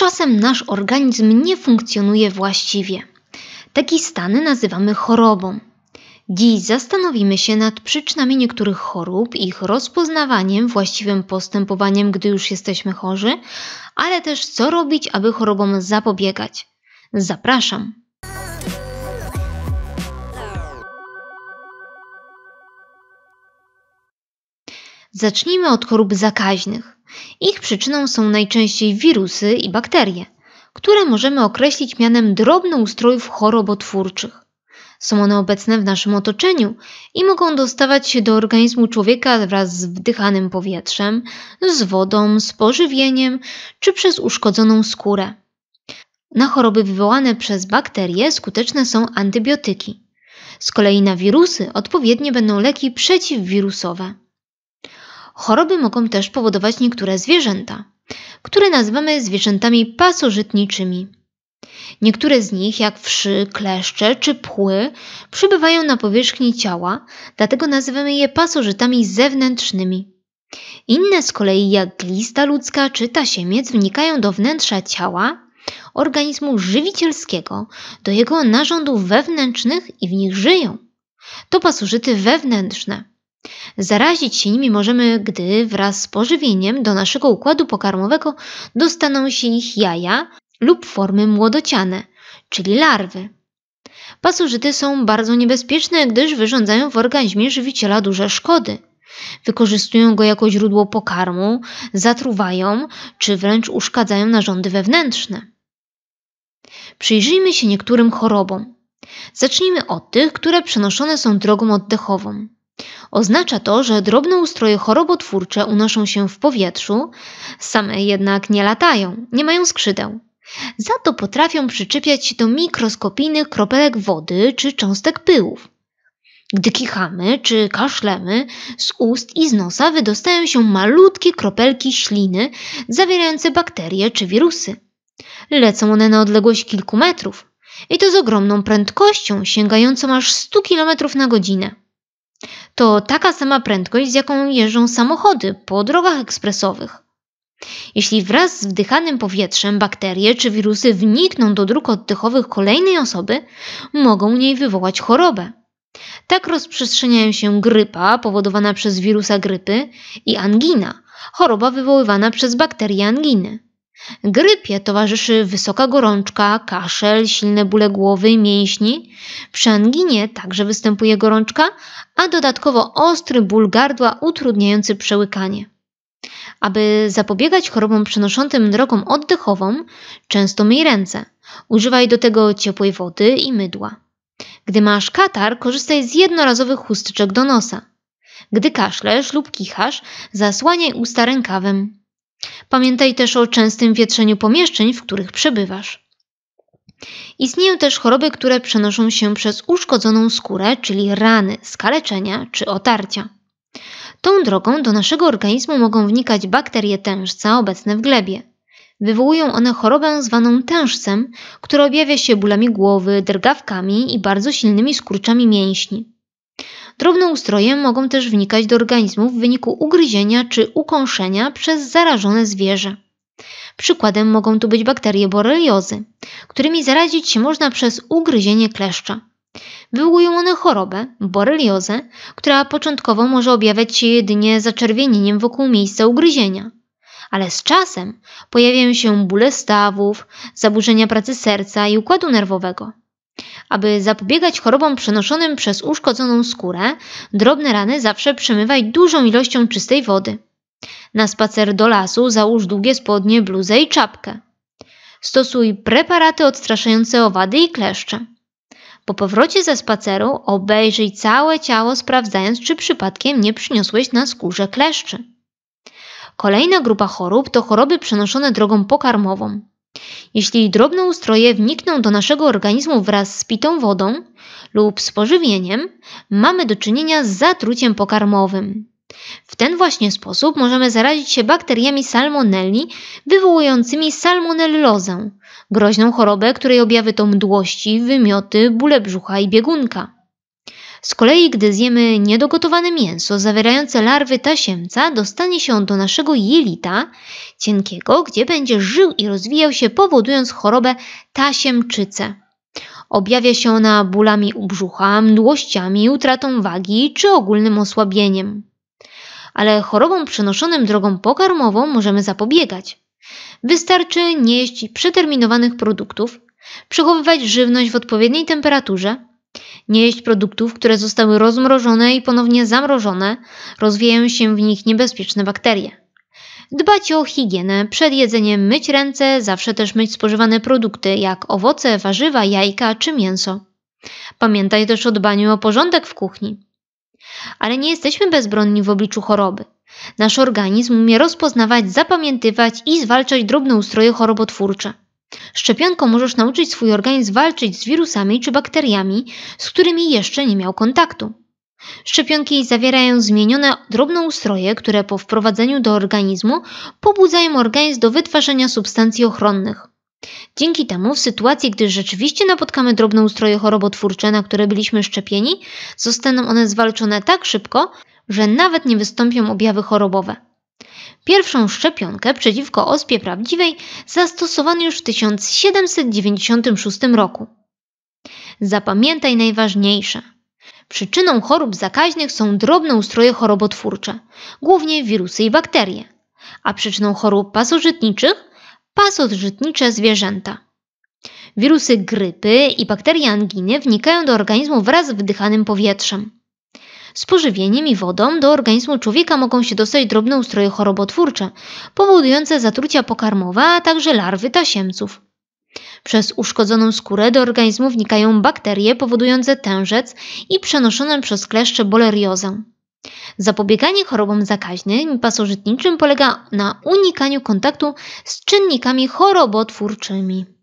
czasem nasz organizm nie funkcjonuje właściwie. Takie stany nazywamy chorobą. Dziś zastanowimy się nad przyczynami niektórych chorób, ich rozpoznawaniem, właściwym postępowaniem, gdy już jesteśmy chorzy, ale też co robić, aby chorobom zapobiegać. Zapraszam! Zacznijmy od chorób zakaźnych. Ich przyczyną są najczęściej wirusy i bakterie, które możemy określić mianem drobnoustrojów chorobotwórczych. Są one obecne w naszym otoczeniu i mogą dostawać się do organizmu człowieka wraz z wdychanym powietrzem, z wodą, z pożywieniem czy przez uszkodzoną skórę. Na choroby wywołane przez bakterie skuteczne są antybiotyki. Z kolei na wirusy odpowiednie będą leki przeciwwirusowe. Choroby mogą też powodować niektóre zwierzęta, które nazywamy zwierzętami pasożytniczymi. Niektóre z nich, jak wszy, kleszcze czy pchły, przybywają na powierzchni ciała, dlatego nazywamy je pasożytami zewnętrznymi. Inne z kolei, jak glista ludzka czy tasiemiec, wnikają do wnętrza ciała, organizmu żywicielskiego, do jego narządów wewnętrznych i w nich żyją. To pasożyty wewnętrzne. Zarazić się nimi możemy, gdy wraz z pożywieniem do naszego układu pokarmowego dostaną się ich jaja lub formy młodociane, czyli larwy. Pasożyty są bardzo niebezpieczne, gdyż wyrządzają w organizmie żywiciela duże szkody. Wykorzystują go jako źródło pokarmu, zatruwają czy wręcz uszkadzają narządy wewnętrzne. Przyjrzyjmy się niektórym chorobom. Zacznijmy od tych, które przenoszone są drogą oddechową. Oznacza to, że drobne ustroje chorobotwórcze unoszą się w powietrzu, same jednak nie latają, nie mają skrzydeł. Za to potrafią przyczepiać się do mikroskopijnych kropelek wody czy cząstek pyłów. Gdy kichamy czy kaszlemy, z ust i z nosa wydostają się malutkie kropelki śliny zawierające bakterie czy wirusy. Lecą one na odległość kilku metrów i to z ogromną prędkością sięgającą aż 100 km na godzinę. To taka sama prędkość, z jaką jeżdżą samochody po drogach ekspresowych. Jeśli wraz z wdychanym powietrzem bakterie czy wirusy wnikną do dróg oddechowych kolejnej osoby, mogą niej wywołać chorobę. Tak rozprzestrzeniają się grypa powodowana przez wirusa grypy i angina, choroba wywoływana przez bakterie anginy. Grypie towarzyszy wysoka gorączka, kaszel, silne bóle głowy, mięśni. Przy anginie także występuje gorączka, a dodatkowo ostry ból gardła utrudniający przełykanie. Aby zapobiegać chorobom przenoszącym drogą oddechową, często myj ręce. Używaj do tego ciepłej wody i mydła. Gdy masz katar, korzystaj z jednorazowych chusteczek do nosa. Gdy kaszlesz lub kichasz, zasłaniaj usta rękawem. Pamiętaj też o częstym wietrzeniu pomieszczeń, w których przebywasz. Istnieją też choroby, które przenoszą się przez uszkodzoną skórę, czyli rany, skaleczenia czy otarcia. Tą drogą do naszego organizmu mogą wnikać bakterie tężca obecne w glebie. Wywołują one chorobę zwaną tężcem, która objawia się bólami głowy, drgawkami i bardzo silnymi skurczami mięśni. Drobne ustroje mogą też wnikać do organizmu w wyniku ugryzienia czy ukąszenia przez zarażone zwierzę. Przykładem mogą tu być bakterie boreliozy, którymi zarazić się można przez ugryzienie kleszcza. Wywołują one chorobę, boreliozę, która początkowo może objawiać się jedynie zaczerwienieniem wokół miejsca ugryzienia. Ale z czasem pojawiają się bóle stawów, zaburzenia pracy serca i układu nerwowego. Aby zapobiegać chorobom przenoszonym przez uszkodzoną skórę, drobne rany zawsze przemywaj dużą ilością czystej wody. Na spacer do lasu załóż długie spodnie, bluzę i czapkę. Stosuj preparaty odstraszające owady i kleszcze. Po powrocie ze spaceru obejrzyj całe ciało, sprawdzając, czy przypadkiem nie przyniosłeś na skórze kleszczy. Kolejna grupa chorób to choroby przenoszone drogą pokarmową. Jeśli drobne ustroje wnikną do naszego organizmu wraz z pitą wodą lub z pożywieniem, mamy do czynienia z zatruciem pokarmowym. W ten właśnie sposób możemy zarazić się bakteriami salmonelli wywołującymi salmonellozę, groźną chorobę, której objawy to mdłości, wymioty, bóle brzucha i biegunka. Z kolei, gdy zjemy niedogotowane mięso zawierające larwy tasiemca, dostanie się on do naszego jelita cienkiego, gdzie będzie żył i rozwijał się, powodując chorobę tasiemczycę. Objawia się ona bólami u brzucha, mdłościami, utratą wagi czy ogólnym osłabieniem. Ale chorobom przenoszonym drogą pokarmową możemy zapobiegać. Wystarczy nieść przeterminowanych produktów, przechowywać żywność w odpowiedniej temperaturze, nie jeść produktów, które zostały rozmrożone i ponownie zamrożone, rozwijają się w nich niebezpieczne bakterie. Dbać o higienę, przed jedzeniem myć ręce, zawsze też myć spożywane produkty, jak owoce, warzywa, jajka czy mięso. Pamiętaj też o dbaniu o porządek w kuchni. Ale nie jesteśmy bezbronni w obliczu choroby. Nasz organizm umie rozpoznawać, zapamiętywać i zwalczać drobne ustroje chorobotwórcze. Szczepionką możesz nauczyć swój organizm walczyć z wirusami czy bakteriami, z którymi jeszcze nie miał kontaktu. Szczepionki zawierają zmienione drobnoustroje, które po wprowadzeniu do organizmu pobudzają organizm do wytwarzania substancji ochronnych. Dzięki temu, w sytuacji, gdy rzeczywiście napotkamy drobnoustroje chorobotwórcze, na które byliśmy szczepieni, zostaną one zwalczone tak szybko, że nawet nie wystąpią objawy chorobowe. Pierwszą szczepionkę przeciwko ospie prawdziwej zastosowano już w 1796 roku. Zapamiętaj najważniejsze. Przyczyną chorób zakaźnych są drobne ustroje chorobotwórcze, głównie wirusy i bakterie, a przyczyną chorób pasożytniczych pasożytnicze zwierzęta. Wirusy grypy i bakterie anginy wnikają do organizmu wraz z wdychanym powietrzem. Z pożywieniem i wodą do organizmu człowieka mogą się dostać drobne ustroje chorobotwórcze, powodujące zatrucia pokarmowe, a także larwy tasiemców. Przez uszkodzoną skórę do organizmu wnikają bakterie powodujące tężec i przenoszone przez kleszcze boleriozę. Zapobieganie chorobom zakaźnym i pasożytniczym polega na unikaniu kontaktu z czynnikami chorobotwórczymi.